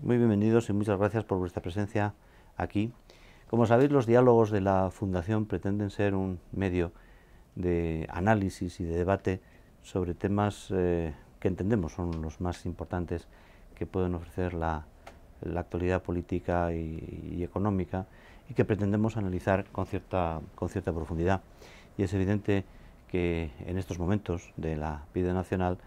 Muy bienvenidos y muchas gracias por vuestra presencia aquí. Como sabéis, los diálogos de la Fundación pretenden ser un medio de análisis y de debate sobre temas eh, que entendemos son los más importantes que pueden ofrecer la, actualidad política y, económica y que pretendemos analizar con cierta, con cierta profundidad. Y es evidente que en estos momentos de la vida nacional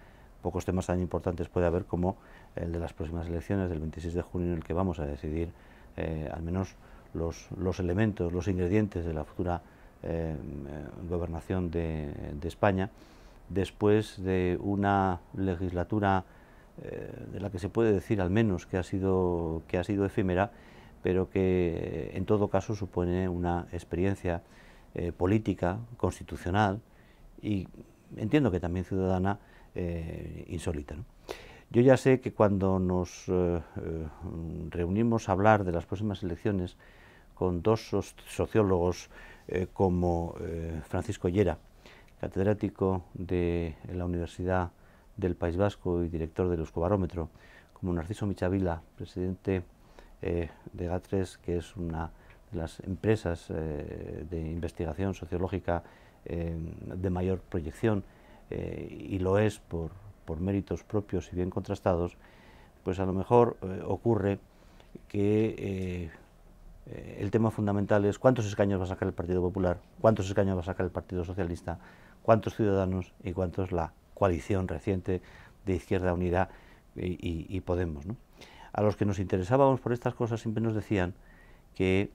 pocos temas tan importantes puede haber como el de las próximas elecciones del 26 de junio en el que vamos a decidir eh, al menos los, elementos, los ingredientes de la futura eh, gobernación de, España, después de una legislatura eh, de la que se puede decir al menos que ha sido, que ha sido efímera, pero que en todo caso supone una experiencia política, constitucional y entiendo que también ciudadana insólita. ¿no? Yo ya sé que cuando nos eh, eh, reunimos a hablar de las próximas elecciones con dos sociólogos eh, como Francisco Llera, catedrático de la Universidad del País Vasco y director del Euskobarómetro, como Narciso Michavila, presidente de GATRES, que es una de las empresas de investigación sociológica de mayor proyección, y lo es por, por méritos propios y bien contrastados, pues a lo mejor eh, ocurre que eh, eh, el tema fundamental es cuántos escaños va a sacar el Partido Popular, cuántos escaños va a sacar el Partido Socialista, cuántos ciudadanos y cuántos la coalición reciente de Izquierda Unida y, Podemos. A los que nos interesábamos por estas cosas siempre nos decían que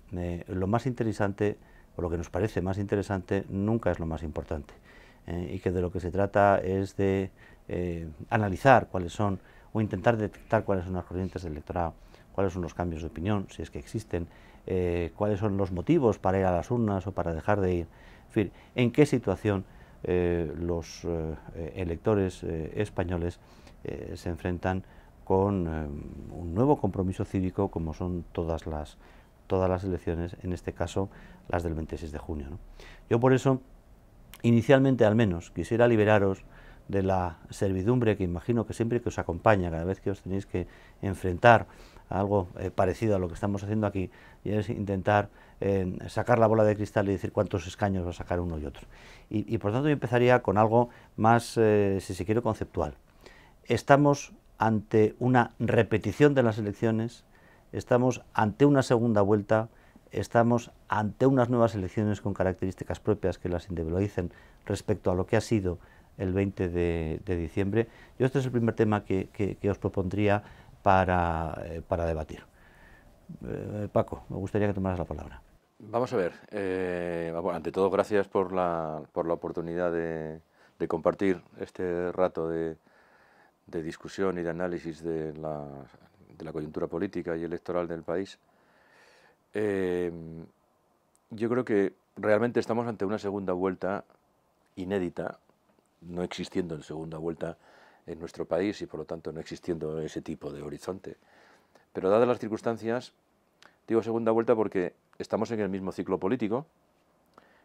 lo más interesante o lo que nos parece más interesante nunca es lo más importante y que de lo que se trata es de eh, analizar cuáles son o intentar detectar cuáles son las corrientes del electorado, cuáles son los cambios de opinión, si es que existen, eh, cuáles son los motivos para ir a las urnas o para dejar de ir, en fin, en qué situación eh, los electores españoles se enfrentan con un nuevo compromiso cívico como son todas las, todas las elecciones, en este caso las del 26 de junio. Yo por eso, inicialmente al menos, quisiera liberaros de la servidumbre que imagino que siempre que os acompaña, cada vez que os tenéis que enfrentar a algo eh, parecido a lo que estamos haciendo aquí, y es intentar eh, sacar la bola de cristal y decir cuántos escaños va a sacar uno y otro. Y, por tanto yo empezaría con algo más, eh, si se quiere, conceptual. Estamos ante una repetición de las elecciones, estamos ante una segunda vuelta, estamos ante unas nuevas elecciones con características propias que las individualicen respecto a lo que ha sido el 20 de, diciembre. Yo este es el primer tema que, os propondría para, eh, debatir. Eh, Paco, me gustaría que tomaras la palabra. Vamos a ver, eh, ante todo gracias por la, oportunidad de, compartir este rato de, discusión y de análisis de la, de la, coyuntura política y electoral del país. yo creo que realmente estamos ante una segunda vuelta inédita no existiendo en segunda vuelta en nuestro país y por lo tanto no existiendo ese tipo de horizonte. Pero dadas las circunstancias, digo segunda vuelta porque estamos en el mismo ciclo político,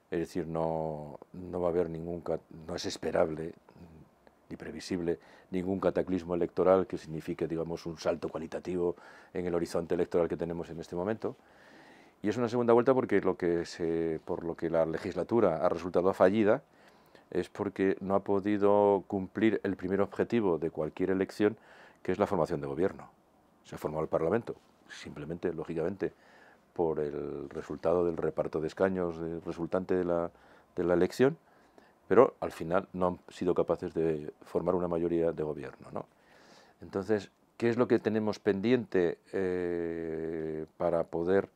es decir, no, va a haber ningún, no es esperable ni previsible ningún cataclismo electoral que signifique, digamos, un salto cualitativo en el horizonte electoral que tenemos en este momento. Y es una segunda vuelta porque lo que por lo que la legislatura ha resultado fallida es porque no ha podido cumplir el primer objetivo de cualquier elección, que es la formación de gobierno. Se ha formado el Parlamento, simplemente, lógicamente, por el resultado del reparto de escaños resultante de la, elección, pero al final no han sido capaces de formar una mayoría de gobierno. Entonces, ¿qué es lo que tenemos pendiente eh, para poder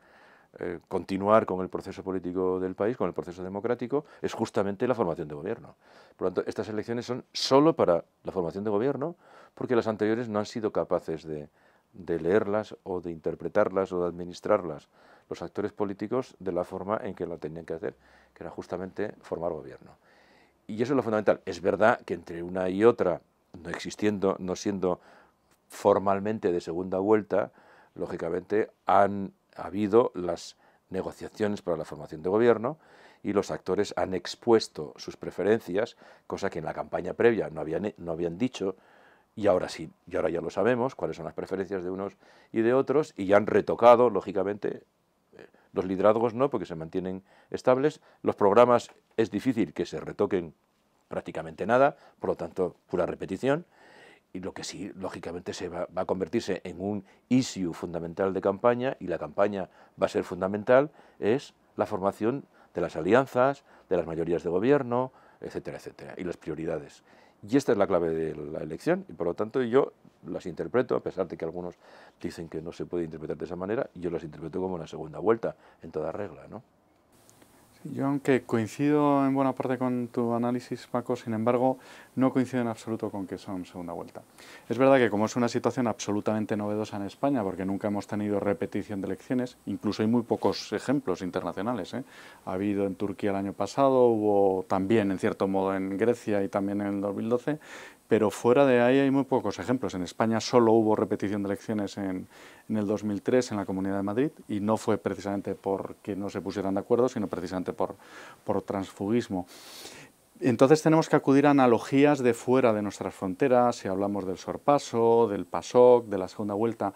eh, continuar con el proceso político del país, con el proceso democrático, es justamente la formación de gobierno. Por lo tanto, estas elecciones son solo para la formación de gobierno, porque las anteriores no han sido capaces de, leerlas o de interpretarlas o de administrarlas los actores políticos de la forma en que la tenían que hacer, que era justamente formar gobierno. Y eso es lo fundamental. Es verdad que entre una y otra, no existiendo, no siendo formalmente de segunda vuelta, lógicamente han ha habido las negociaciones para la formación de gobierno y los actores han expuesto sus preferencias, cosa que en la campaña previa no habían, dicho, y ahora sí, y ahora ya lo sabemos, cuáles son las preferencias de unos y de otros, y han retocado, lógicamente, eh, los liderazgos no, porque se mantienen estables, los programas es difícil que se retoquen prácticamente nada, por lo tanto, pura repetición, y lo que sí, lógicamente, se va, va, a convertirse en un issue fundamental de campaña, y la campaña va a ser fundamental, es la formación de las alianzas, de las mayorías de gobierno, etcétera, etcétera, y las prioridades. Y esta es la clave de la elección, y por lo tanto yo las interpreto, a pesar de que algunos dicen que no se puede interpretar de esa manera, yo las interpreto como una segunda vuelta, en toda regla, ¿no? Yo, aunque coincido en buena parte con tu análisis, Paco, sin embargo, no coincido en absoluto con que son segunda vuelta. Es verdad que como es una situación absolutamente novedosa en España, porque nunca hemos tenido repetición de elecciones, incluso hay muy pocos ejemplos internacionales. ¿eh? Ha habido en Turquía el año pasado, hubo también, en cierto modo, en Grecia y también en el 2012, pero fuera de ahí hay muy pocos ejemplos. En España solo hubo repetición de elecciones en, en, el 2003 en la Comunidad de Madrid y no fue precisamente porque no se pusieran de acuerdo, sino precisamente por, por transfugismo. Entonces tenemos que acudir a analogías de fuera de nuestras fronteras, si hablamos del sorpaso, del PASOC, de la segunda vuelta.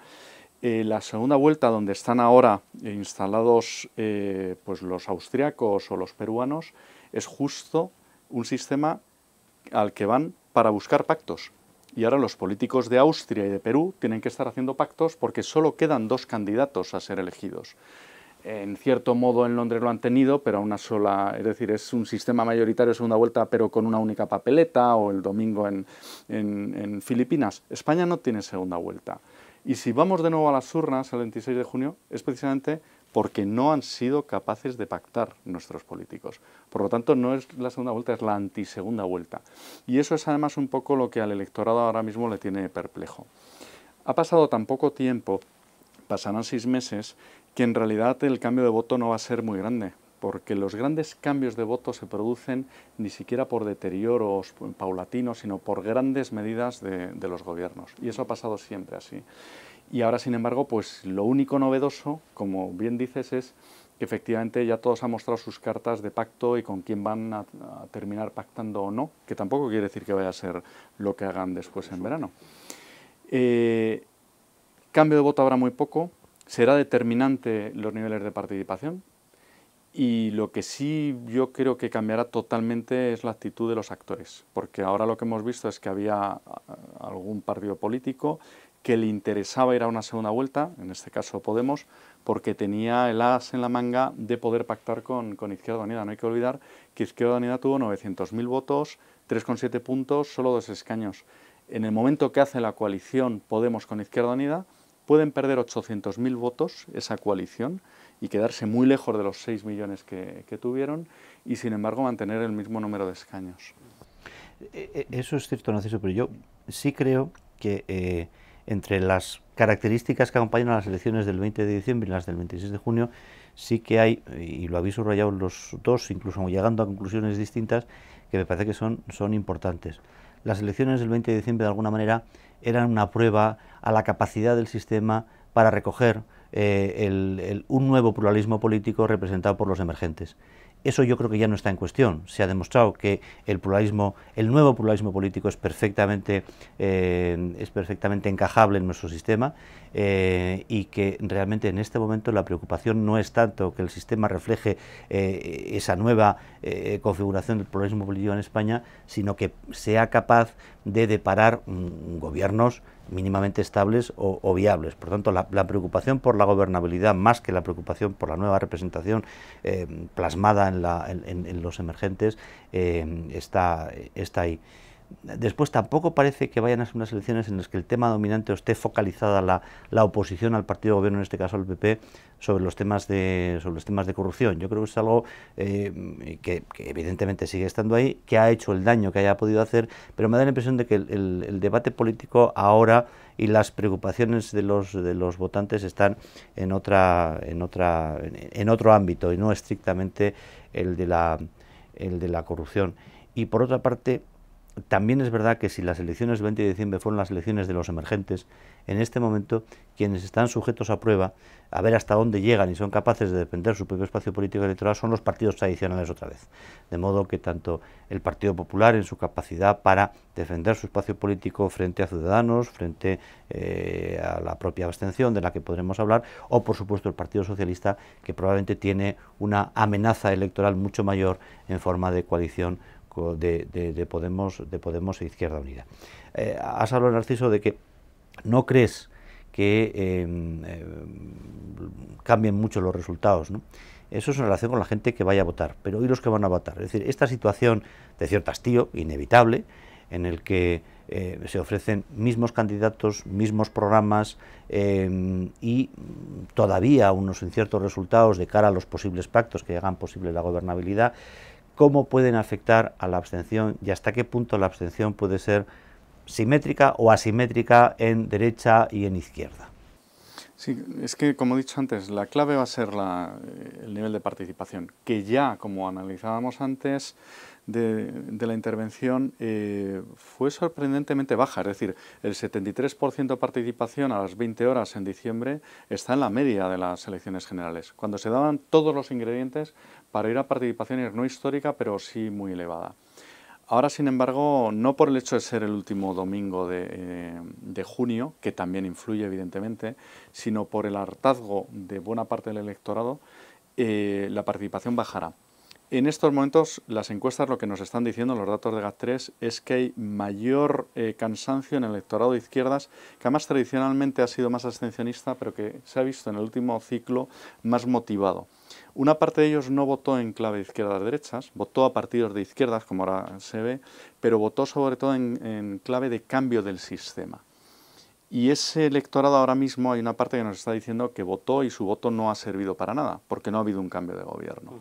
Eh, la segunda vuelta, donde están ahora instalados eh, pues los austriacos o los peruanos, es justo un sistema al que van para buscar pactos. Y ahora los políticos de Austria y de Perú tienen que estar haciendo pactos porque solo quedan dos candidatos a ser elegidos. En cierto modo en Londres lo han tenido, pero a una sola, es decir, es un sistema mayoritario segunda vuelta, pero con una única papeleta, o el domingo en, en Filipinas. España no tiene segunda vuelta. Y si vamos de nuevo a las urnas el 26 de junio, es precisamente porque no han sido capaces de pactar nuestros políticos. Por lo tanto, no es la segunda vuelta, es la antisegunda vuelta. Y eso es además un poco lo que al electorado ahora mismo le tiene perplejo. Ha pasado tan poco tiempo, pasarán seis meses, que en realidad el cambio de voto no va a ser muy grande, porque los grandes cambios de voto se producen ni siquiera por deterioros paulatinos, sino por grandes medidas de, de los gobiernos. Y eso ha pasado siempre así. Y ahora, sin embargo, pues lo único novedoso, como bien dices, es que efectivamente ya todos han mostrado sus cartas de pacto y con quién van a, terminar pactando o no, que tampoco quiere decir que vaya a ser lo que hagan después en verano. Eh, cambio de voto habrá muy poco, será determinante los niveles de participación y lo que sí yo creo que cambiará totalmente es la actitud de los actores, porque ahora lo que hemos visto es que había ah, algún partido político que le interesaba ir a una segunda vuelta, en este caso Podemos, porque tenía el as en la manga de poder pactar con, con Izquierda Unida. No hay que olvidar que Izquierda Unida tuvo 900.000 votos, 3,7 puntos, solo dos escaños. En el momento que hace la coalición Podemos con Izquierda Unida, pueden perder 800.000 votos esa coalición y quedarse muy lejos de los 6 millones que, tuvieron y, sin embargo, mantener el mismo número de escaños. E, e, eso es cierto, Narciso, pero yo sí creo que... Eh, entre las características que acompañan a las elecciones del 20 de diciembre y las del 26 de junio, sí que hay, y lo habéis subrayado los dos, incluso llegando a conclusiones distintas, que me parece que son, son importantes. Las elecciones del 20 de diciembre, de alguna manera, eran una prueba a la capacidad del sistema para recoger eh, un nuevo pluralismo político representado por los emergentes. Eso yo creo que ya no está en cuestión. Se ha demostrado que el pluralismo, el nuevo pluralismo político es perfectamente, eh, es perfectamente encajable en nuestro sistema eh, y que realmente en este momento la preocupación no es tanto que el sistema refleje eh, esa nueva configuración del pluralismo político en España, sino que sea capaz de deparar mm, gobiernos mínimamente estables o, viables. Por tanto, la, preocupación por la gobernabilidad, más que la preocupación por la nueva representación eh, plasmada en, los emergentes, eh, está, está ahí. Después tampoco parece que vayan a ser unas elecciones en las que el tema dominante esté focalizada la, la oposición al partido gobierno, en este caso al PP, sobre los temas de, sobre los temas de corrupción. Yo creo que es algo eh, que, evidentemente sigue estando ahí, que ha hecho el daño que haya podido hacer, pero me da la impresión de que el, debate político ahora y las preocupaciones de los, de los votantes están en, otra, en, otra, en otro ámbito y no estrictamente el de la, el de la corrupción. Y por otra parte, también es verdad que si las elecciones del 20 de diciembre fueron las elecciones de los emergentes, en este momento quienes están sujetos a prueba, a ver hasta dónde llegan y son capaces de defender su propio espacio político electoral, son los partidos tradicionales otra vez. De modo que tanto el Partido Popular en su capacidad para defender su espacio político frente a Ciudadanos, frente eh, a la propia abstención de la que podremos hablar, o por supuesto el Partido Socialista, que probablemente tiene una amenaza electoral mucho mayor en forma de coalición de, Podemos, de Podemos e Izquierda Unida. Eh, has hablado, Narciso, de que no crees que em, em, cambien mucho los resultados, Eso es en relación con la gente que vaya a votar, pero ¿y los que van a votar? Es decir, esta situación de cierto hastío inevitable en el que eh, se ofrecen mismos candidatos, mismos programas em, y todavía unos inciertos resultados de cara a los posibles pactos que hagan posible la gobernabilidad, cómo pueden afectar a la abstención y hasta qué punto la abstención puede ser simétrica o asimétrica en derecha y en izquierda. Sí, es que como he dicho antes, la clave va a ser eh, el nivel de participación, que ya como analizábamos antes de, la intervención eh, fue sorprendentemente baja, es decir, el 73% de participación a las 20 horas en diciembre está en la media de las elecciones generales, cuando se daban todos los ingredientes para ir a participación no histórica, pero sí muy elevada. Ahora, sin embargo, no por el hecho de ser el último domingo de, eh, junio, que también influye evidentemente, sino por el hartazgo de buena parte del electorado, eh, la participación bajará. En estos momentos, las encuestas lo que nos están diciendo, los datos de GAT3, es que hay mayor eh, cansancio en el electorado de izquierdas, que además tradicionalmente ha sido más abstencionista, pero que se ha visto en el último ciclo más motivado. Una parte de ellos no votó en clave izquierdas-derechas, votó a partidos de izquierdas, como ahora se ve, pero votó sobre todo en, clave de cambio del sistema. Y ese electorado ahora mismo hay una parte que nos está diciendo que votó y su voto no ha servido para nada, porque no ha habido un cambio de gobierno.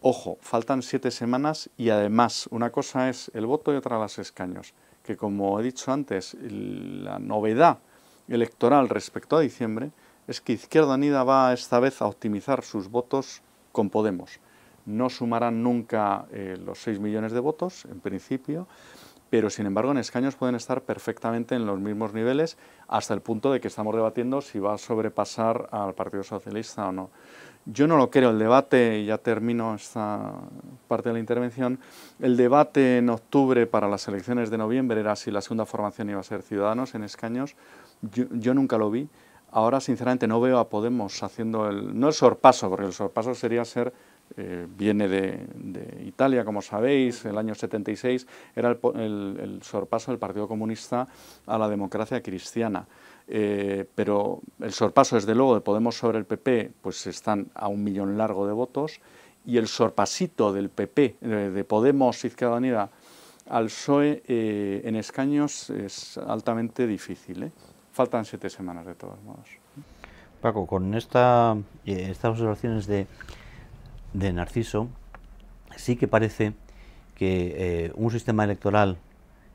Ojo, faltan siete semanas y además una cosa es el voto y otra las escaños, que como he dicho antes, la novedad electoral respecto a diciembre es que Izquierda Unida va esta vez a optimizar sus votos con Podemos. No sumarán nunca eh, los 6 millones de votos, en principio, pero sin embargo en escaños pueden estar perfectamente en los mismos niveles hasta el punto de que estamos debatiendo si va a sobrepasar al Partido Socialista o no. Yo no lo creo, el debate, y ya termino esta parte de la intervención, el debate en octubre para las elecciones de noviembre era si la segunda formación iba a ser Ciudadanos en escaños, yo nunca lo vi, Ahora, sinceramente, no veo a Podemos haciendo el, no el sorpaso, porque el sorpaso sería ser, eh, viene de, Italia, como sabéis, el año 76 era el, sorpaso del Partido Comunista a la democracia cristiana. Eh, pero el sorpaso, desde luego, de Podemos sobre el PP, pues están a un millón largo de votos, y el sorpasito del PP, de, Podemos, Izquierda Unida, al PSOE eh, en escaños es altamente difícil. Faltan siete semanas de todos modos. Paco, con eh, estas observaciones de, Narciso, sí que parece que eh, un sistema electoral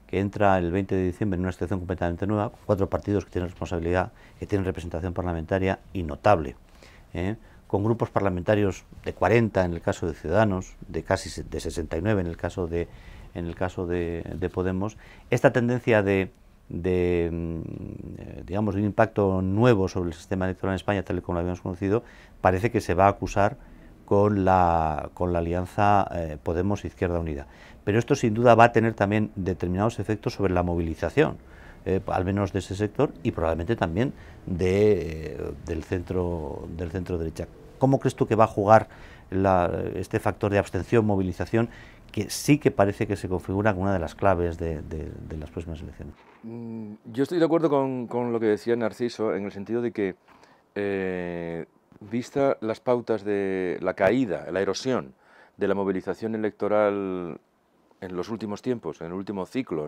que entra el 20 de diciembre en una situación completamente nueva, cuatro partidos que tienen responsabilidad, que tienen representación parlamentaria y notable, ¿eh? con grupos parlamentarios de 40 en el caso de Ciudadanos, de casi de 69 en el caso de, en el caso de Podemos, esta tendencia de de, mm, eh, digamos, un impacto nuevo sobre el sistema electoral en España, tal y como lo habíamos conocido, parece que se va a acusar con la, con la alianza eh, Podemos-Izquierda e Unida. Pero esto sin duda va a tener también determinados efectos sobre la movilización, eh, al menos de ese sector y probablemente también de, del, centro, del centro derecha. ¿Cómo crees tú que va a jugar este factor de abstención, movilización que sí que parece que se configura como una de las claves de, las próximas elecciones. Mm, yo estoy de acuerdo con, lo que decía Narciso en el sentido de que, eh, vista las pautas de la caída, la erosión de la movilización electoral en los últimos tiempos, en el último ciclo,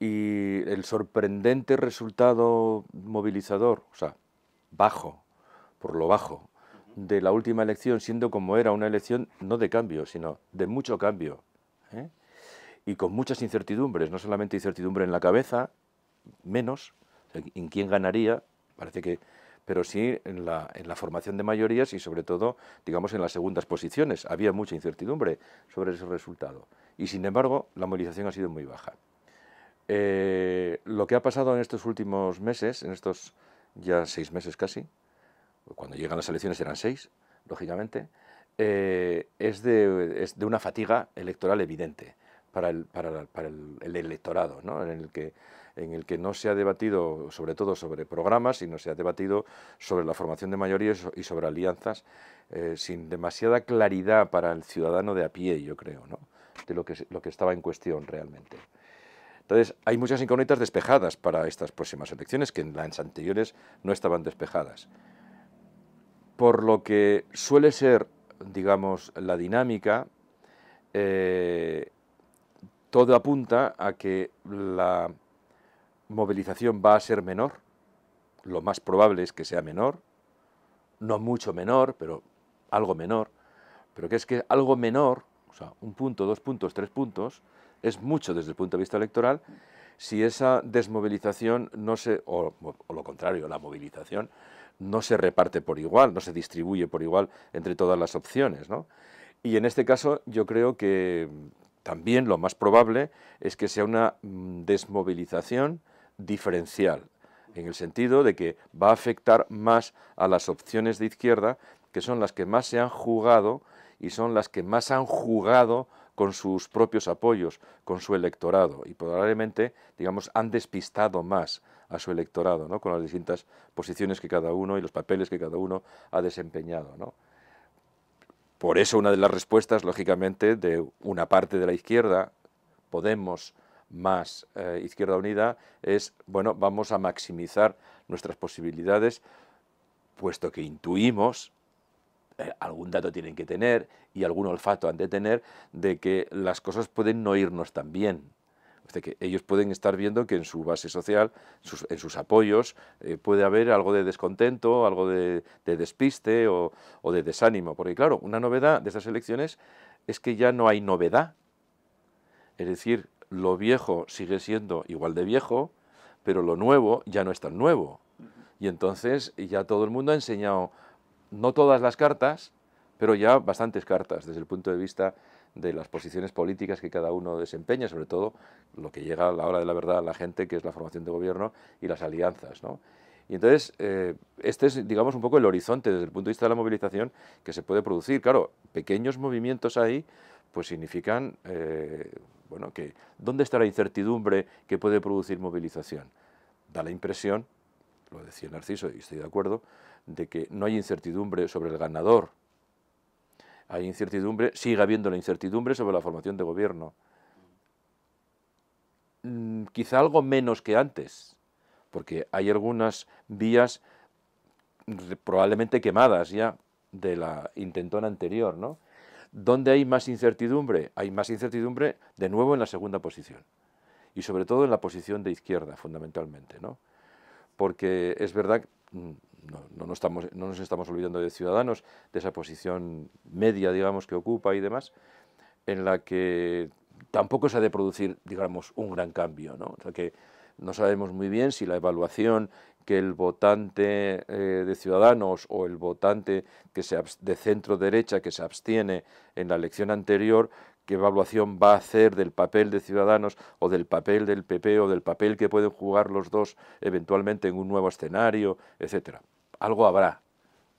y el sorprendente resultado movilizador, o sea, bajo, por lo bajo, de la última elección, siendo como era una elección no de cambio, sino de mucho cambio. ¿eh? Y con muchas incertidumbres, no solamente incertidumbre en la cabeza, menos, en quién ganaría, parece que pero sí en la, la formación de mayorías y sobre todo, digamos, en las segundas posiciones. Había mucha incertidumbre sobre ese resultado. Y sin embargo, la movilización ha sido muy baja. Eh, lo que ha pasado en estos últimos meses, en estos ya seis meses casi, cuando llegan las elecciones eran seis, lógicamente, eh, es, de, una fatiga electoral evidente para el, electorado, en, el que, en el que no se ha debatido sobre todo sobre programas, sino se ha debatido sobre la formación de mayorías y sobre alianzas eh, sin demasiada claridad para el ciudadano de a pie, yo creo, de lo lo que estaba en cuestión realmente. Entonces, hay muchas incógnitas despejadas para estas próximas elecciones que en las anteriores no estaban despejadas por lo que suele ser, digamos, la dinámica, eh, todo apunta a que la movilización va a ser menor, lo más probable es que sea menor, no mucho menor, pero algo menor, pero que es que algo menor, o sea, un punto, dos puntos, tres puntos, es mucho desde el punto de vista electoral, si esa desmovilización no se, o, lo contrario, la movilización, no se reparte por igual, no se distribuye por igual entre todas las opciones. ¿no? Y en este caso yo creo que también lo más probable es que sea una mm, desmovilización diferencial, en el sentido de que va a afectar más a las opciones de izquierda, que son las que más se han jugado y son las que más han jugado con sus propios apoyos, con su electorado, y probablemente, digamos, han despistado más a su electorado, ¿no? con las distintas posiciones que cada uno y los papeles que cada uno ha desempeñado. ¿no? Por eso una de las respuestas, lógicamente, de una parte de la izquierda, Podemos más eh, Izquierda Unida, es, bueno, vamos a maximizar nuestras posibilidades, puesto que intuimos eh, algún dato tienen que tener y algún olfato han de tener de que las cosas pueden no irnos tan bien. que ellos pueden estar viendo que en su base social, en sus apoyos, eh, puede haber algo de descontento, algo de, despiste o, de desánimo. Porque claro, una novedad de estas elecciones es que ya no hay novedad. Es decir, lo viejo sigue siendo igual de viejo, pero lo nuevo ya no es tan nuevo. Y entonces ya todo el mundo ha enseñado no todas las cartas, pero ya bastantes cartas desde el punto de vista de las posiciones políticas que cada uno desempeña, sobre todo lo que llega a la hora de la verdad a la gente, que es la formación de gobierno y las alianzas. Y entonces, eh, este es, digamos, un poco el horizonte desde el punto de vista de la movilización que se puede producir. Claro, pequeños movimientos ahí, pues significan, eh, bueno, que ¿dónde está la incertidumbre que puede producir movilización? Da la impresión lo decía Narciso y estoy de acuerdo, de que no hay incertidumbre sobre el ganador. Hay incertidumbre, sigue habiendo la incertidumbre sobre la formación de gobierno. Mm, quizá algo menos que antes, porque hay algunas vías probablemente quemadas ya de la intentona anterior, ¿no? ¿Dónde hay más incertidumbre? Hay más incertidumbre de nuevo en la segunda posición y sobre todo en la posición de izquierda fundamentalmente, ¿no? porque es verdad no, nos estamos, olvidando de Ciudadanos, de esa posición media, digamos, que ocupa y demás, en la que tampoco se ha de producir, digamos, un gran cambio, ¿no? O sea que no sabemos muy bien si la evaluación que el votante eh, de Ciudadanos o el votante que de centro derecha que se abstiene en la elección anterior qué evaluación va a hacer del papel de Ciudadanos o del papel del PP o del papel que pueden jugar los dos eventualmente en un nuevo escenario, etcétera. Algo habrá,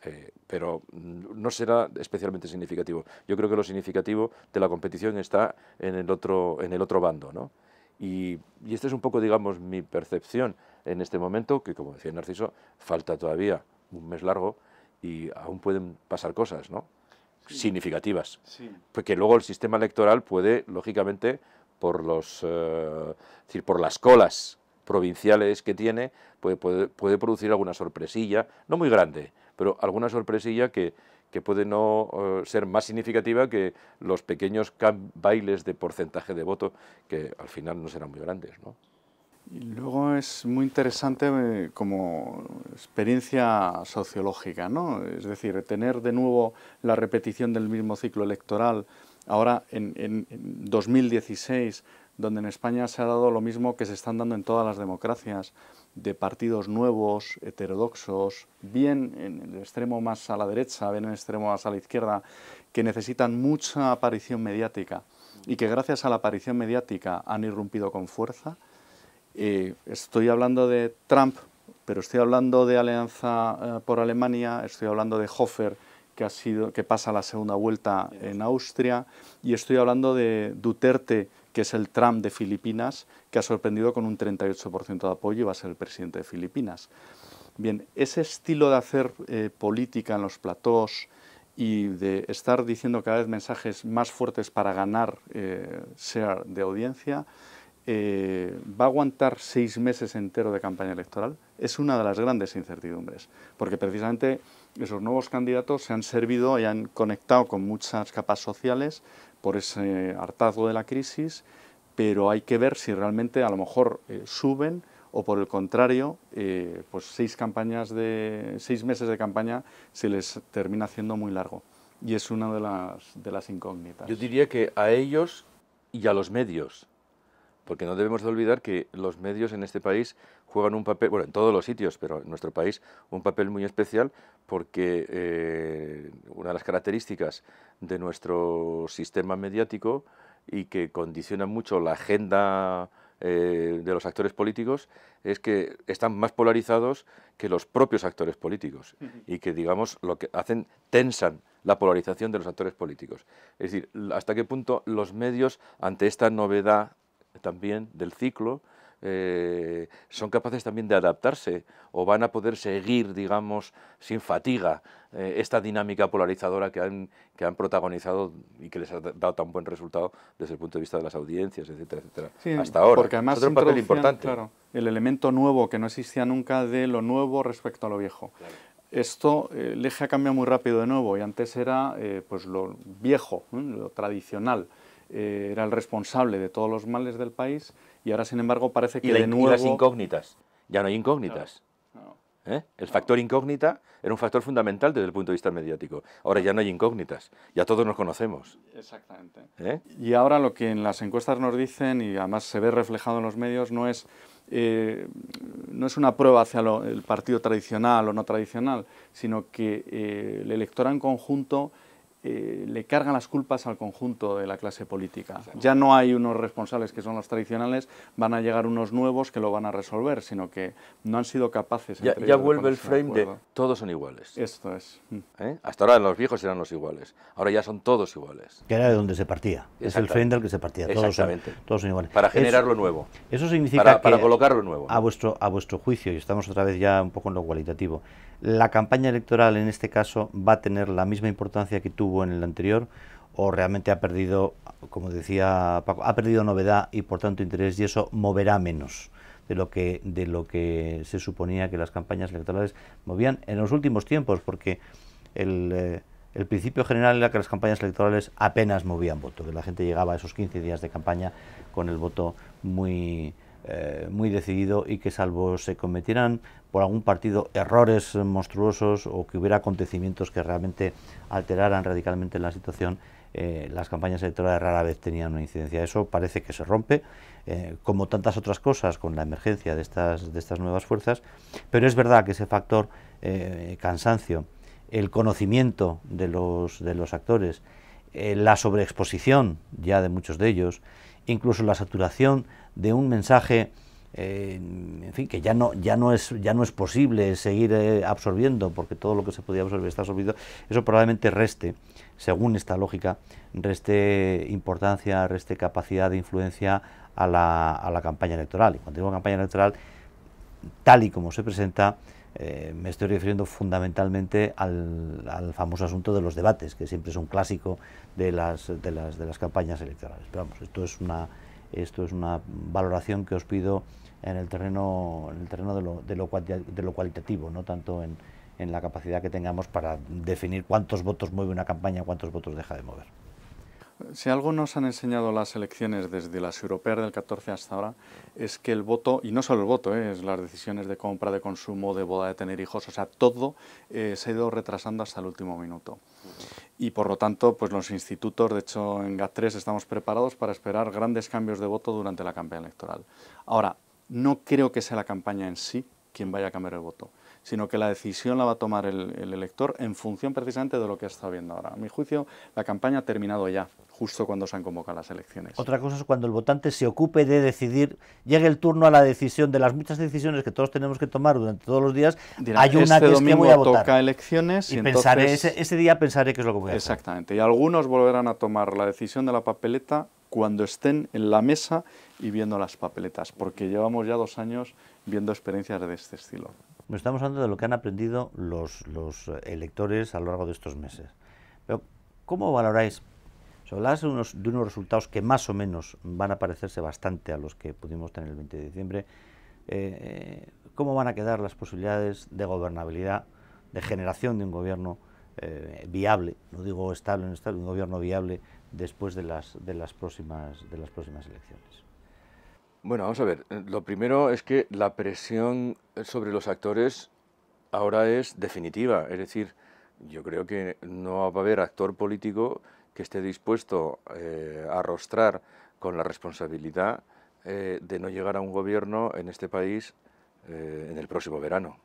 eh, pero no será especialmente significativo. Yo creo que lo significativo de la competición está en el otro, en el otro bando, ¿no? Y, y esta es un poco, digamos, mi percepción en este momento, que como decía Narciso, falta todavía un mes largo y aún pueden pasar cosas, ¿no? significativas. Porque luego el sistema electoral puede, lógicamente, por, los, eh, decir, por las colas provinciales que tiene, puede, puede, producir alguna sorpresilla, no muy grande, pero alguna sorpresilla que, que puede no eh, ser más significativa que los pequeños bailes de porcentaje de voto, que al final no serán muy grandes. ¿no? luego es muy interesante eh, como experiencia sociológica, ¿no? Es decir, tener de nuevo la repetición del mismo ciclo electoral ahora en, en 2016 donde en España se ha dado lo mismo que se están dando en todas las democracias, de partidos nuevos, heterodoxos, bien en el extremo más a la derecha, bien en el extremo más a la izquierda, que necesitan mucha aparición mediática y que gracias a la aparición mediática han irrumpido con fuerza estoy hablando de Trump, pero estoy hablando de Alianza eh, por Alemania, estoy hablando de Hofer, que, pasa la segunda vuelta en Austria, y estoy hablando de Duterte, que es el Trump de Filipinas, que ha sorprendido con un 38% de apoyo y va a ser el presidente de Filipinas. Bien, ese estilo de hacer eh, política en los platós y de estar diciendo cada vez mensajes más fuertes para ganar eh, sea de audiencia, eh, va a aguantar seis meses entero de campaña electoral es una de las grandes incertidumbres, porque precisamente esos nuevos candidatos se han servido y han conectado con muchas capas sociales por ese hartazgo de la crisis, pero hay que ver si realmente a lo mejor eh, suben o por el contrario, eh, pues seis, campañas de, seis meses de campaña se les termina haciendo muy largo. Y es una de las, de las incógnitas. Yo diría que a ellos y a los medios, porque no debemos de olvidar que los medios en este país juegan un papel, bueno, en todos los sitios, pero en nuestro país un papel muy especial porque eh, una de las características de nuestro sistema mediático y que condiciona mucho la agenda eh, de los actores políticos es que están más polarizados que los propios actores políticos y que, digamos, lo que hacen tensan la polarización de los actores políticos. Es decir, hasta qué punto los medios, ante esta novedad también del ciclo, eh, son capaces también de adaptarse o van a poder seguir, digamos, sin fatiga eh, esta dinámica polarizadora que han, protagonizado y que les ha dado tan buen resultado desde el punto de vista de las audiencias, etcétera, etcétera. Hasta ahora. Porque además importante. el elemento nuevo que no existía nunca de lo nuevo respecto a lo viejo. Esto, el eh, eje ha cambiado muy rápido de nuevo y antes era pues lo viejo, lo tradicional. Eh, era el responsable de todos los males del país y ahora, sin embargo, parece que de nuevo... las incógnitas, ya no hay incógnitas. ¿Eh? El factor incógnita era un factor fundamental desde el punto de vista mediático. Ahora ya no hay incógnitas, ya todos nos conocemos. Exactamente. ¿Eh? Y ahora lo que en las encuestas nos dicen, y además se ve reflejado en los medios, no es no es una prueba hacia el partido tradicional o no tradicional, sino que el electorado en conjunto eh, le cargan las culpas al conjunto de la clase política. Ya no hay unos responsables que son los tradicionales, van a llegar unos nuevos que lo van a resolver, sino que no han sido capaces. Ya, vuelve el frame de, todos son iguales. Esto es. Mm. ¿Eh? Hasta ahora los viejos eran los iguales, ahora ya son todos iguales. Que era de donde se partía, es el frame del que se partía. Todos Exactamente. Son, todos iguales. Para generar lo nuevo. Eso significa para, que para colocar lo nuevo. A vuestro, a vuestro juicio, y estamos otra vez ya un poco en lo cualitativo, la campaña electoral en este caso va a tener la misma importancia que tuvo en el anterior o realmente ha perdido, como decía Paco, ha perdido novedad y por tanto interés y eso moverá menos de lo que de lo que se suponía que las campañas electorales movían en los últimos tiempos porque el eh, el principio general era que las campañas electorales apenas movían voto, que la gente llegaba a esos 15 días de campaña con el voto muy, eh, muy decidido y que salvo se cometieran por algún partido errores monstruosos o que hubiera acontecimientos que realmente alteraran radicalmente la situación, eh, las campañas electorales rara vez tenían una incidencia. Eso parece que se rompe, eh, como tantas otras cosas, con la emergencia de estas, de estas nuevas fuerzas, pero es verdad que ese factor cansancio, el conocimiento los, de los actores, la sobreexposición ya de muchos de ellos, incluso la saturación de un mensaje eh, en fin, que ya no, ya no, es, ya no es posible seguir eh, absorbiendo, porque todo lo que se podía absorber está absorbido, eso probablemente reste, según esta lógica, reste importancia, reste capacidad de influencia a la, a la campaña electoral. Y cuando digo campaña electoral, tal y como se presenta, eh, me estoy refiriendo fundamentalmente al, famoso asunto de los debates, que siempre es un clásico de las, de las, de las campañas electorales. Pero vamos, esto es, una, esto es una valoración que os pido en el terreno, en el terreno de, lo, de, lo, de lo cualitativo, no tanto en, en la capacidad que tengamos para definir cuántos votos mueve una campaña, cuántos votos deja de mover. Si algo nos han enseñado las elecciones desde las europeas del 14 hasta ahora, es que el voto, y no solo el voto, eh, es las decisiones de compra, de consumo, de boda, de tener hijos, o sea, todo eh, se ha ido retrasando hasta el último minuto. Y por lo tanto, pues los institutos, de hecho en GAT3 estamos preparados para esperar grandes cambios de voto durante la campaña electoral. Ahora, no creo que sea la campaña en sí quien vaya a cambiar el voto sino que la decisión la va a tomar el, elector en función precisamente de lo que está viendo ahora. A mi juicio, la campaña ha terminado ya, justo cuando se han convocado las elecciones. Otra cosa es cuando el votante se ocupe de decidir, llegue el turno a la decisión de las muchas decisiones que todos tenemos que tomar durante todos los días, hay una este que es voy a toca elecciones y, pensaré, ese, día pensaré qué es lo que voy a hacer. Exactamente, y algunos volverán a tomar la decisión de la papeleta cuando estén en la mesa y viendo las papeletas, porque llevamos ya dos años viendo experiencias de este estilo. Estamos hablando de lo que han aprendido los, eh, electores a lo largo de estos meses. Pero, ¿cómo valoráis? sobre las de unos, resultados que más o menos van a parecerse bastante a los que pudimos tener el 20 de diciembre. Eh, eh, ¿Cómo van a quedar las posibilidades de gobernabilidad, de generación de un gobierno viable, no digo estable, no estable, un gobierno viable después de las, de las, próximas, de las próximas elecciones? Bueno, vamos a ver. Eh, lo primero es que la presión eh, sobre los actores ahora es definitiva. Es decir, yo creo que no va a haber actor político que esté dispuesto eh, a arrostrar con la responsabilidad de no llegar a un gobierno en este país en el próximo verano.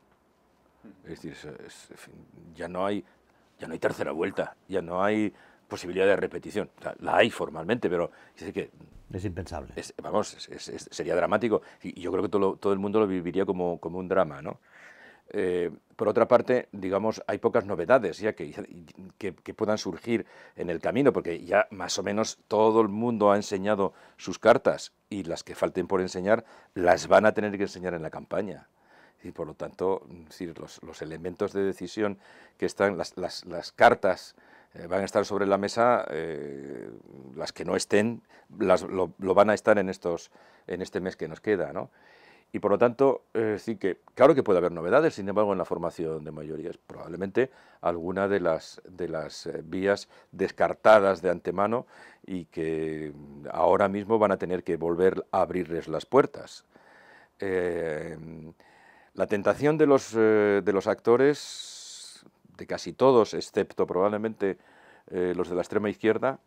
Es decir, ya no hay ya no hay tercera vuelta, ya no hay posibilidad de repetición. la hay formalmente, pero es que... Es impensable. vamos, sería dramático. Y yo creo que todo, todo el mundo lo viviría como, como un drama, ¿no? Eh, por otra parte, digamos, hay pocas novedades ya que, que, puedan surgir en el camino, porque ya más o menos todo el mundo ha enseñado sus cartas y las que falten por enseñar las van a tener que enseñar en la campaña. Y por lo tanto, decir, los, los, elementos de decisión que están, las, las, las cartas eh, van a estar sobre la mesa, eh, las que no estén, las, lo, van a estar en, estos, en este mes que nos queda. ¿no? Y por lo tanto, que claro que puede haber novedades, sin embargo, en la formación de mayorías. Probablemente alguna de las, de las eh, vías descartadas de antemano y que ahora mismo van a tener que volver a abrirles las puertas. la tentación de los, de los actores de casi todos, excepto probablemente eh, los de la extrema izquierda,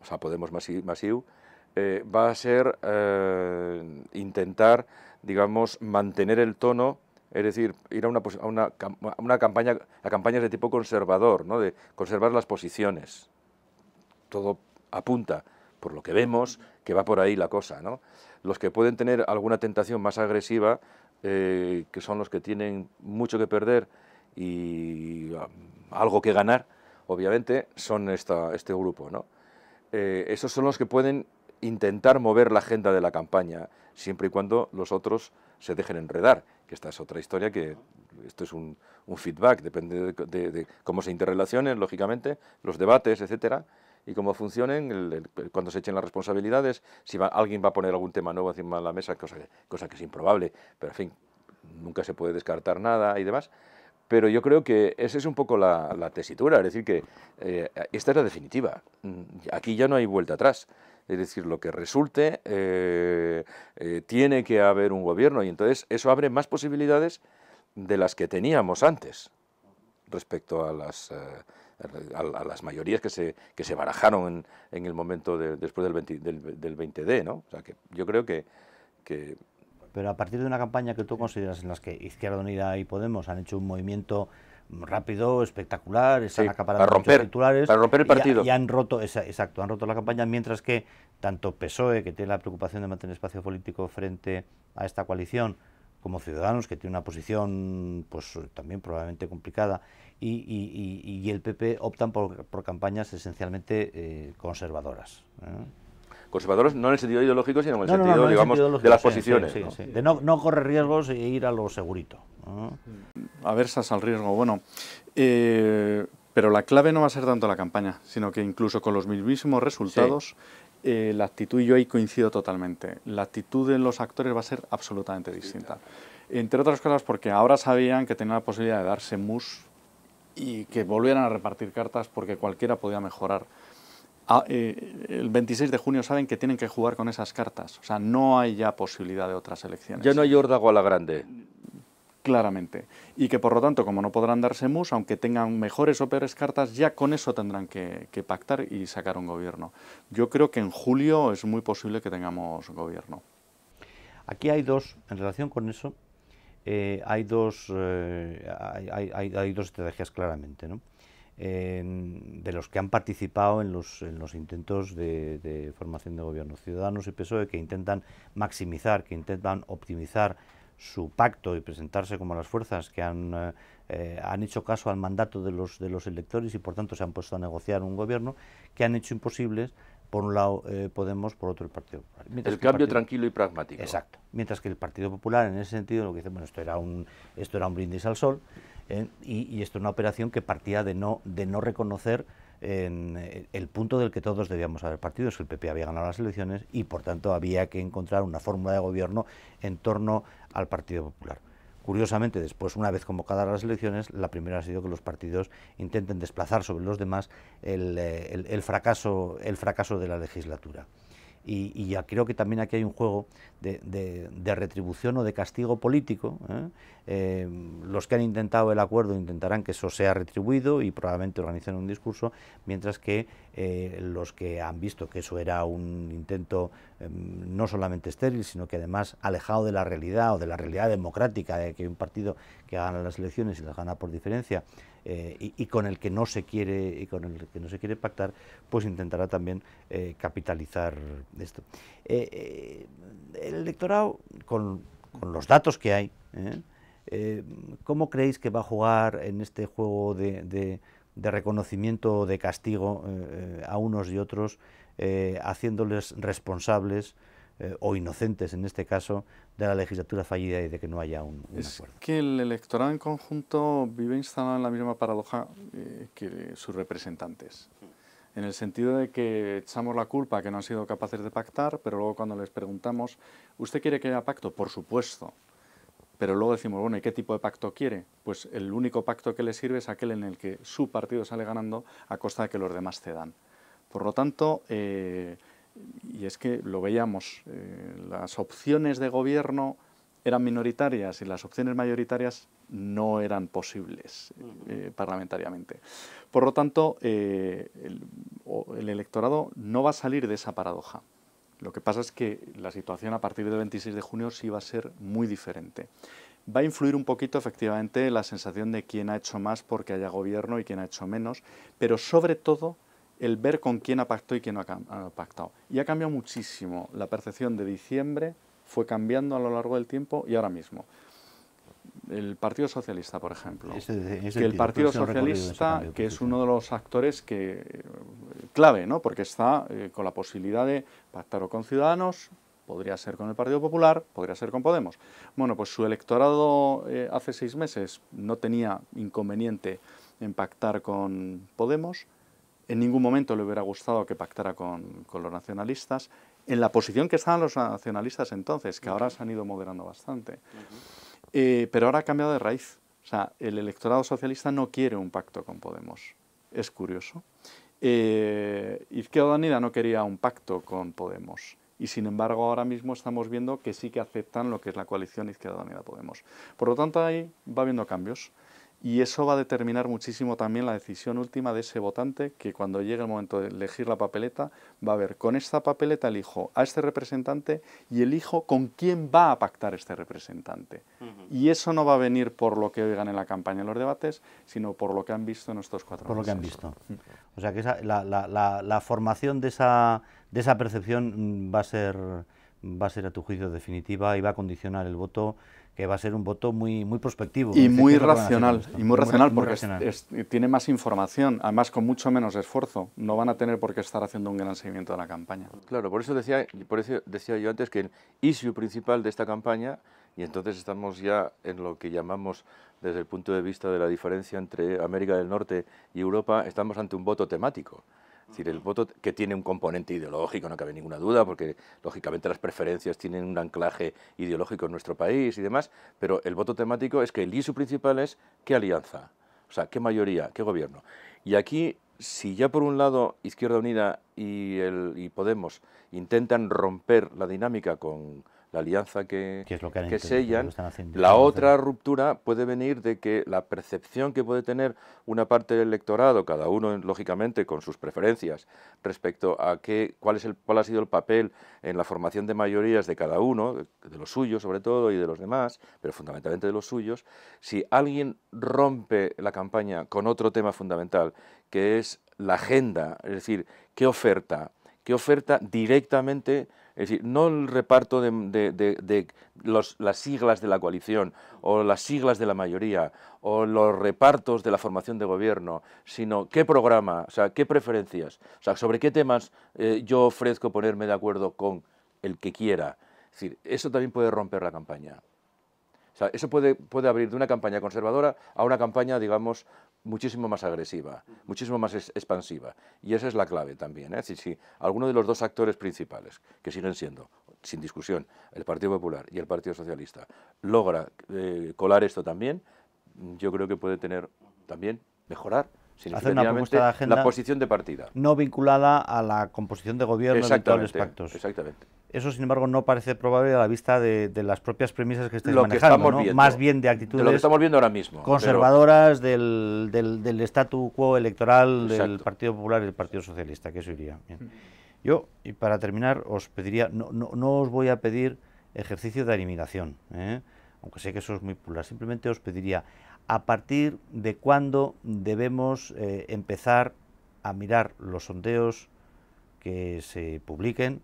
o sea, Podemos más, eh, va a ser eh, intentar, digamos, mantener el tono, es decir, ir a una, una, campaña, a campañas de tipo conservador, ¿no? de conservar las posiciones. Todo apunta, por lo que vemos, que va por ahí la cosa. ¿no? Los que pueden tener alguna tentación más agresiva, que son los que tienen mucho que perder y um, algo que ganar, obviamente, son esta, este grupo. ¿no? Eh, esos son los que pueden intentar mover la agenda de la campaña, siempre y cuando los otros se dejen enredar, que esta es otra historia que esto es un, feedback, depende de, cómo se interrelacionen, lógicamente, los debates, etcétera, y cómo funcionen, cuando se echen las responsabilidades, si alguien va a poner algún tema nuevo encima de la mesa, cosa, cosa que es improbable, pero en fin, nunca se puede descartar nada y demás. Pero yo creo que esa es un poco la, tesitura, es decir, que eh, esta es la definitiva. Mm, aquí ya no hay vuelta atrás. Es decir, lo que resulte, eh, eh, tiene que haber un gobierno y entonces eso abre más posibilidades de las que teníamos antes respecto a las, a, las mayorías que se, barajaron en, el momento después del, 20, d ¿no? O sea que yo creo que, que pero a partir de una campaña que tú consideras en las que Izquierda Unida y Podemos han hecho un movimiento rápido, espectacular, están sí, acaparando para romper, titulares. Para romper el partido. Y, han roto, exacto, han roto la campaña, mientras que tanto PSOE, que tiene la preocupación de mantener espacio político frente a esta coalición, como Ciudadanos, que tiene una posición pues también probablemente complicada, y, y, el PP optan por, campañas esencialmente eh, conservadoras. ¿eh? conservadores no en el sentido ideológico, sino en el sentido, de las posiciones. de no, correr riesgos e ir a lo segurito. Aversas al riesgo, bueno. Eh, pero la clave no va a ser tanto la campaña, sino que incluso con los mismísimos resultados, eh, la actitud, y yo ahí coincido totalmente, la actitud de los actores va a ser absolutamente distinta. Entre otras cosas porque ahora sabían que tenían la posibilidad de darse mus y que volvieran a repartir cartas porque cualquiera podía mejorar. Ah, eh, el 26 de junio saben que tienen que jugar con esas cartas. O sea, no hay ya posibilidad de otras elecciones. Ya no hay órdago a la grande. Claramente. Y que por lo tanto, como no podrán darse mus, aunque tengan mejores o peores cartas, ya con eso tendrán que, pactar y sacar un gobierno. Yo creo que en julio es muy posible que tengamos gobierno. Aquí hay dos, en relación con eso, eh, hay, dos, eh, hay, dos estrategias claramente. ¿no? de los que han participado en los, intentos de, formación de gobierno. Ciudadanos y PSOE que intentan maximizar, que intentan optimizar su pacto y presentarse como las fuerzas que eh, eh, han, hecho caso al mandato de los, de los electores y por tanto se han puesto a negociar un gobierno que han hecho imposibles por un lado eh, Podemos, por otro el Partido Popular. el cambio tranquilo y pragmático. Exacto. Mientras que el Partido Popular, en ese sentido, lo que dice, bueno, esto era un, esto era un brindis al sol, y, esto es una operación que partía de no, de no reconocer el punto del que todos debíamos haber partido, es que el PP había ganado las elecciones y por tanto había que encontrar una fórmula de gobierno en torno al Partido Popular. Curiosamente, después, una vez convocadas las elecciones, la primera ha sido que los partidos intenten desplazar sobre los demás el eh, fracaso de la legislatura y, ya creo que también aquí hay un juego de, retribución o de castigo político. ¿eh? Eh, los que han intentado el acuerdo intentarán que eso sea retribuido y probablemente organicen un discurso, mientras que eh, los que han visto que eso era un intento no solamente estéril, sino que además alejado de la realidad o de la realidad democrática, de que hay un partido que gana las elecciones y las gana por diferencia, eh, y, con el que no se quiere y con el que no se quiere pactar, pues intentará también eh, capitalizar esto. Eh, el electorado, con, los datos que hay, ¿cómo creéis que va a jugar en este juego de, de reconocimiento o de castigo a unos y otros, haciéndoles responsables? Eh, o inocentes en este caso, de la legislatura fallida y de que no haya un, acuerdo es que el electorado en conjunto vive instalado en la misma paradoja eh, que sus representantes, en el sentido de que echamos la culpa que no han sido capaces de pactar, pero luego cuando les preguntamos, ¿usted quiere que haya pacto? Por supuesto. Pero luego decimos, bueno, ¿y qué tipo de pacto quiere? Pues el único pacto que le sirve es aquel en el que su partido sale ganando a costa de que los demás cedan. Por lo tanto, eh, y es que lo veíamos, eh, las opciones de gobierno eran minoritarias y las opciones mayoritarias no eran posibles eh, parlamentariamente. Por lo tanto, eh, el, el, electorado no va a salir de esa paradoja. Lo que pasa es que la situación a partir del 26 de junio sí va a ser muy diferente. Va a influir un poquito efectivamente la sensación de quién ha hecho más porque haya gobierno y quién ha hecho menos, pero sobre todo el ver con quién ha pactado y quién no ha, pactado. Y ha cambiado muchísimo. La percepción de diciembre fue cambiando a lo largo del tiempo y ahora mismo. El Partido Socialista, por ejemplo. que el Partido pues, Socialista, que es pues, uno de los actores que clave, ¿no? porque está eh, con la posibilidad de pactar o con Ciudadanos, podría ser con el Partido Popular, podría ser con Podemos. Bueno, pues su electorado eh, hace seis meses no tenía inconveniente en pactar con Podemos, en ningún momento le hubiera gustado que pactara con, los nacionalistas, en la posición que estaban los nacionalistas entonces, que ahora se han ido moderando bastante. Eh, pero ahora ha cambiado de raíz. O sea, el electorado socialista no quiere un pacto con Podemos. Es curioso. Eh, Izquierda Unida no quería un pacto con Podemos. Y sin embargo, ahora mismo estamos viendo que sí que aceptan lo que es la coalición Izquierda Unida Podemos. Por lo tanto, ahí va habiendo cambios. Y eso va a determinar muchísimo también la decisión última de ese votante que cuando llegue el momento de elegir la papeleta va a ver, con esta papeleta elijo a este representante y elijo con quién va a pactar este representante. Y eso no va a venir por lo que oigan en la campaña en los debates, sino por lo que han visto en estos cuatro meses. Por lo que han visto. O sea que la, formación de esa, de esa percepción mm, va a, ser, va a ser a tu juicio definitiva y va a condicionar el voto que va a ser un voto muy, muy prospectivo. Y muy racional, y muy racional, porque tiene más información, además con mucho menos esfuerzo. No van a tener por qué estar haciendo un gran seguimiento de la campaña. Claro, por eso decía, por eso decía yo antes que el issue principal de esta campaña, y entonces estamos ya en lo que llamamos desde el punto de vista de la diferencia entre América del Norte y Europa, estamos ante un voto temático. Es decir, el voto que tiene un componente ideológico, no cabe ninguna duda, porque lógicamente las preferencias tienen un anclaje ideológico en nuestro país y demás, pero el voto temático es que el isu principal es qué alianza, o sea, qué mayoría, qué gobierno. Y aquí, si ya por un lado Izquierda Unida y, el, y Podemos intentan romper la dinámica con, la alianza que, sellan. la otra ruptura puede venir de que la percepción que puede tener una parte del electorado, cada uno lógicamente con sus preferencias, respecto a qué, cuál, es el, cuál ha sido el papel en la formación de mayorías de cada uno, de los suyos sobre todo y de los demás, pero fundamentalmente de los suyos, si alguien rompe la campaña con otro tema fundamental, que es la agenda, es decir, qué oferta, qué oferta directamente es decir, no el reparto de, las siglas de la coalición o las siglas de la mayoría o los repartos de la formación de gobierno, sino qué programa, o sea, qué preferencias, o sea, sobre qué temas eh, yo ofrezco ponerme de acuerdo con el que quiera. Es decir, eso también puede romper la campaña eso puede, puede abrir de una campaña conservadora a una campaña, digamos, muchísimo más agresiva, muchísimo más expansiva. Y esa es la clave también. ¿eh? Si, si alguno de los dos actores principales, que siguen siendo, sin discusión, el Partido Popular y el Partido Socialista, logra eh, colar esto también, yo creo que puede tener también, mejorar significativamente la posición de partida. No vinculada a la composición de gobierno de pactos. Exactamente. Eso, sin embargo, no parece probable a la vista de, las propias premisas que estáis manejando, más bien de actitudes lo ahora conservadoras del, del, statu quo electoral del Partido Popular y del Partido Socialista, que eso iría. Bien. Hmm. Yo, y para terminar, os pediría, no, os voy a pedir ejercicio de eliminación, ¿eh? aunque sé que eso es muy popular, simplemente os pediría, ¿a partir de cuándo debemos eh, empezar a mirar los sondeos que se publiquen?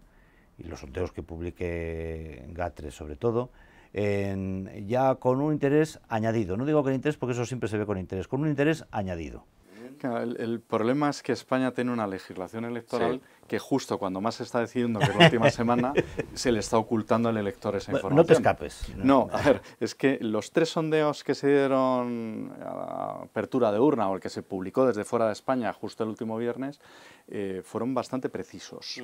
y los sondeos que publique Gatre sobre todo, ya con un interés añadido. No digo con interés porque eso siempre se ve con interés, con un interés añadido. El, problema es que España tiene una legislación electoral que justo cuando más se está decidiendo, que la última semana, se le está ocultando al elector esa información. No te escapes. No, a ver, es que los tres sondeos que se dieron a apertura de urna o el que se publicó desde fuera de España justo el último viernes eh, fueron bastante precisos.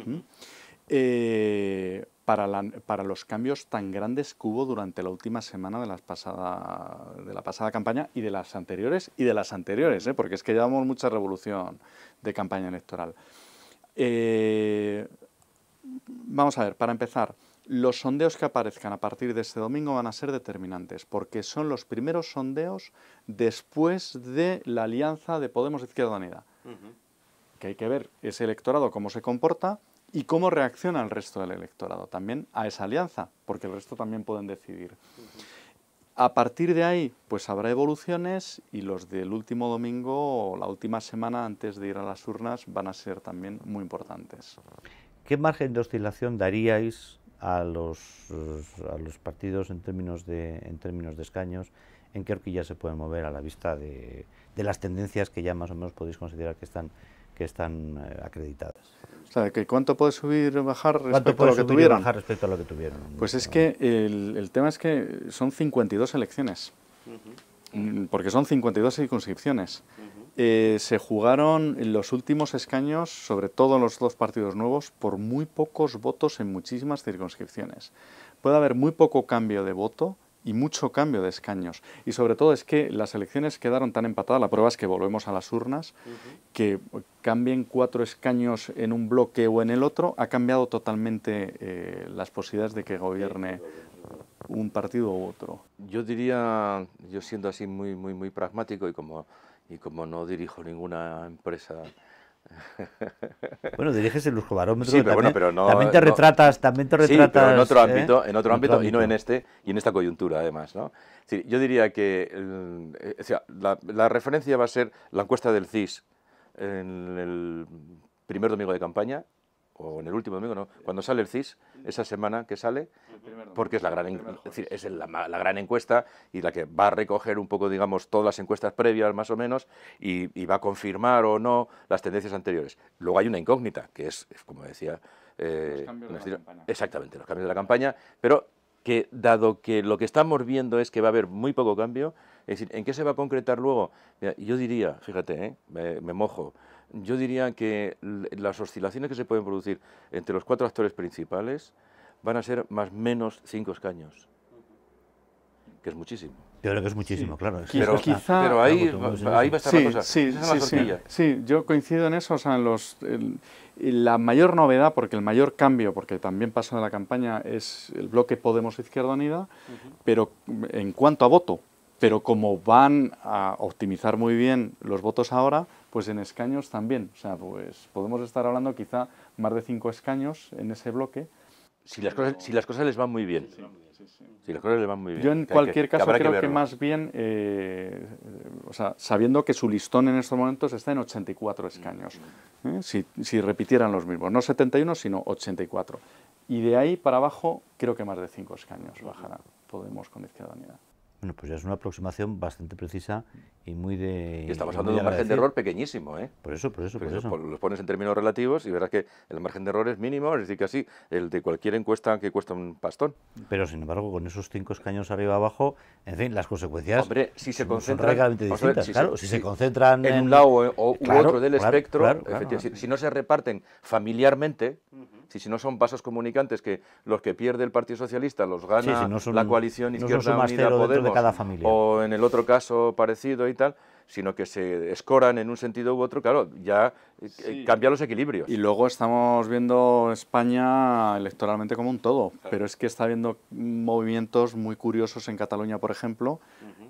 Eh, para, los cambios tan grandes que hubo durante la última semana de, la pasada campaña y de las anteriores y de las anteriores, ¿eh? porque es que llevamos mucha revolución de campaña electoral. Eh, vamos a ver, para empezar, los sondeos que aparezcan a partir de este domingo van a ser determinantes, porque son los primeros sondeos después de la alianza de Podemos Izquierda Unida. Que hay que ver ese electorado cómo se comporta y cómo reacciona el resto del electorado también a esa alianza, porque el resto también pueden decidir. A partir de ahí, pues habrá evoluciones y los del último domingo o la última semana antes de ir a las urnas van a ser también muy importantes. ¿Qué margen de oscilación daríais a los, a los partidos en términos, de, en términos de escaños? ¿En qué horquilla se pueden mover a la vista de, de las tendencias que ya más o menos podéis considerar que están que están eh, acreditadas. O que ¿cuánto puede subir o bajar respecto a lo que tuvieron? Pues es que el, tema es que son 52 elecciones, mm, porque son 52 circunscripciones. Eh, se jugaron los últimos escaños, sobre todo los dos partidos nuevos, por muy pocos votos en muchísimas circunscripciones. Puede haber muy poco cambio de voto y mucho cambio de escaños. Y sobre todo es que las elecciones quedaron tan empatadas, la prueba es que volvemos a las urnas, que cambien cuatro escaños en un bloque o en el otro, ha cambiado totalmente eh, las posibilidades de que gobierne un partido u otro. Yo diría, yo siendo así muy, muy, muy pragmático y como, y como no dirijo ninguna empresa Bueno, diriges el lujo Sí, pero también, te retratas, también te retratas. ¿eh? en otro ámbito, y no en este, y en esta coyuntura además, ¿no? yo diría que eh, la, referencia va a ser la encuesta del CIS en el primer domingo de campaña, o en el último domingo, no, cuando sale el CIS, esa semana que sale, porque es la gran, es la, gran encuesta y la que va a recoger un poco, digamos, todas las encuestas previas, más o menos, y, va a confirmar o no las tendencias anteriores. Luego hay una incógnita, que es, como decía... Eh, los cambios de la campaña. Exactamente, los cambios de la campaña, pero que dado que lo que estamos viendo es que va a haber muy poco cambio, es decir, ¿en qué se va a concretar luego? yo diría, fíjate, ¿eh? me mojo, yo diría que las oscilaciones que se pueden producir entre los cuatro actores principales van a ser más menos cinco escaños, que es muchísimo. Yo creo que es muchísimo, claro. pero, quizá, ahí, va, a estar sí, la cosa. Sí, sí, sí, yo coincido en eso. O sea, los, la mayor novedad, porque el mayor cambio, porque también pasa en la campaña, es el bloque Podemos Izquierda Unida, pero en cuanto a voto, pero como van a optimizar muy bien los votos ahora, pues en escaños también. O sea, pues podemos estar hablando quizá más de cinco escaños en ese bloque. Si las cosas, si las cosas les van muy bien. Si las cosas les van muy bien. Yo en cualquier caso creo que, más bien, eh, o sea, sabiendo que su listón en estos momentos está en 84 escaños, ¿eh? si, si repitieran los mismos, no 71 sino 84. Y de ahí para abajo creo que más de cinco escaños bajará Podemos con Izquierda unidad. Bueno, pues ya es una aproximación bastante precisa y muy de... Y estamos hablando de un margen de error pequeñísimo, ¿eh? Por eso, por eso, por, eso. Los pones en términos relativos y verás que el margen de error es mínimo, es decir, que así, el de cualquier encuesta que cuesta un pastón. Pero, sin embargo, con esos cinco escaños arriba abajo, en fin, las consecuencias Hombre, si se concentran, distintas, si claro. Se, si, se concentran en, un lado o, u otro del espectro, si, no se reparten familiarmente... Si, si no son pasos comunicantes que los que pierde el Partido Socialista los gana la coalición Izquierda no Unida Podemos, de cada familia. o en el otro caso parecido y tal, sino que se escoran en un sentido u otro, claro, ya eh, cambia los equilibrios. Y luego estamos viendo España electoralmente como un todo, pero es que está habiendo mm, movimientos muy curiosos en Cataluña, por ejemplo.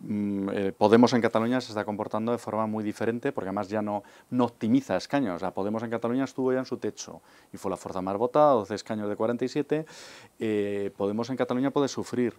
Mm, eh, Podemos en Cataluña se está comportando de forma muy diferente, porque además ya no, no optimiza escaños. O Podemos en Cataluña estuvo ya en su techo y fue la fuerza más votada, 12 escaños de 47. Eh, Podemos en Cataluña puede sufrir,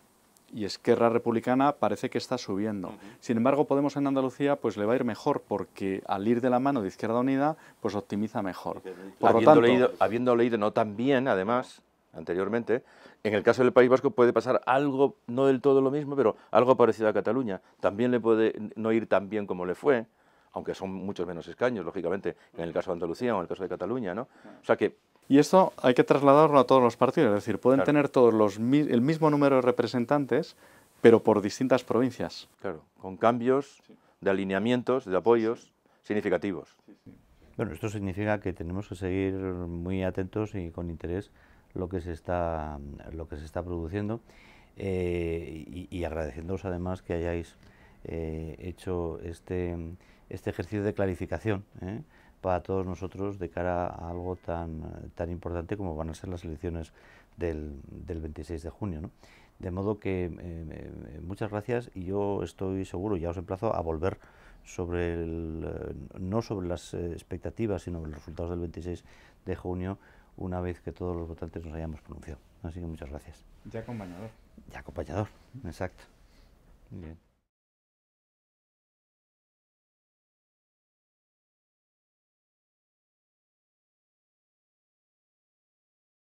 y Esquerra Republicana parece que está subiendo. Sin embargo, Podemos en Andalucía pues le va a ir mejor porque al ir de la mano de Izquierda Unida pues optimiza mejor. Por habiendo, leído, habiendo leído no tan bien, además, anteriormente, en el caso del País Vasco puede pasar algo, no del todo lo mismo, pero algo parecido a Cataluña. También le puede no ir tan bien como le fue, aunque son muchos menos escaños, lógicamente, en el caso de Andalucía o en el caso de Cataluña, ¿no? O sea que y eso hay que trasladarlo a todos los partidos, es decir, pueden tener todos los, el mismo número de representantes, pero por distintas provincias. Claro, con cambios de alineamientos, de apoyos significativos. Bueno, esto significa que tenemos que seguir muy atentos y con interés lo que se está, lo que se está produciendo eh, y, y agradeciéndoos además que hayáis eh, hecho este, este ejercicio de clarificación. ¿eh? para todos nosotros de cara a algo tan, tan importante como van a ser las elecciones del, del 26 de junio. ¿no? De modo que eh, eh, muchas gracias y yo estoy seguro, ya os emplazo a volver sobre el, eh, no sobre las expectativas, sino sobre los resultados del 26 de junio, una vez que todos los votantes nos hayamos pronunciado. Así que muchas gracias. Ya acompañador. Ya acompañador, exacto. Bien.